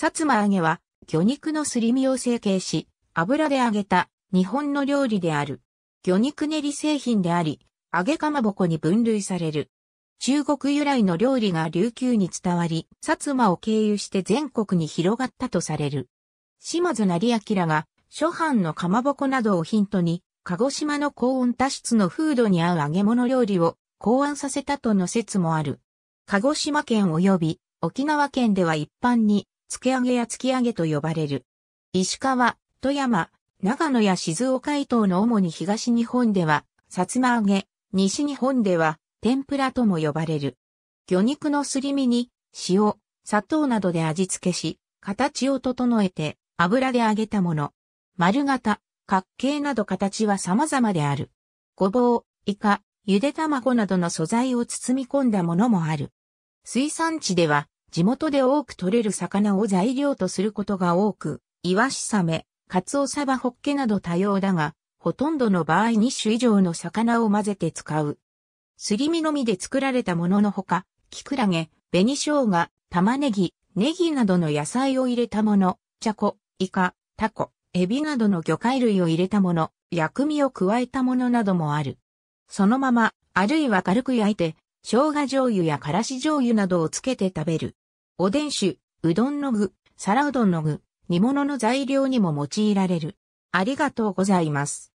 薩摩揚げは、魚肉のすり身を成形し、油で揚げた日本の料理である。魚肉練り製品であり、揚げかまぼこに分類される。中国由来の料理が琉球に伝わり、薩摩を経由して全国に広がったとされる。島津成明が、諸藩のかまぼこなどをヒントに、鹿児島の高温多湿の風土に合う揚げ物料理を考案させたとの説もある。鹿児島県及び沖縄県では一般につけ上げや突き上げと呼ばれる。石川、富山、長野や静岡伊東の主に東日本では、さつま揚げ、西日本では、天ぷらとも呼ばれる。魚肉のすり身に、塩、砂糖などで味付けし、形を整えて、油で揚げたもの。丸型、角形など形は様々である。ごぼう、イカ、ゆで卵などの素材を包み込んだものもある。水産地では、地元で多く取れる魚を材料とすることが多く、イワシサメ、カツオサバホッケなど多様だが、ほとんどの場合2種以上の魚を混ぜて使う。すり身のみで作られたもののほか、キクラゲ、紅生姜、玉ねぎ、ネギなどの野菜を入れたもの、チャコ、イカ、タコ、エビなどの魚介類を入れたもの、薬味を加えたものなどもある。そのまま、あるいは軽く焼いて、生姜醤油やからし醤油などをつけて食べる。おでん酒、うどんの具、皿うどんの具、煮物の材料にも用いられる。ありがとうございます。